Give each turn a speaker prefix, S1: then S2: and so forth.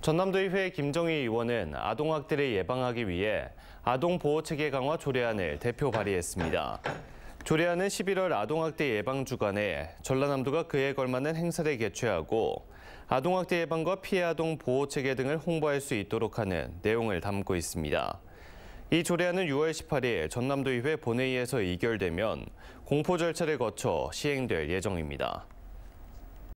S1: 전남도의회 김정희 의원은 아동학대를 예방하기 위해 아동보호체계 강화 조례안을 대표 발의했습니다. 조례안은 11월 아동학대 예방 주간에 전라남도가 그에 걸맞는 행사를 개최하고 아동학대 예방과 피해 아동 보호체계 등을 홍보할 수 있도록 하는 내용을 담고 있습니다. 이 조례안은 6월 18일 전남도의회 본회의에서 의결되면 공포 절차를 거쳐 시행될 예정입니다.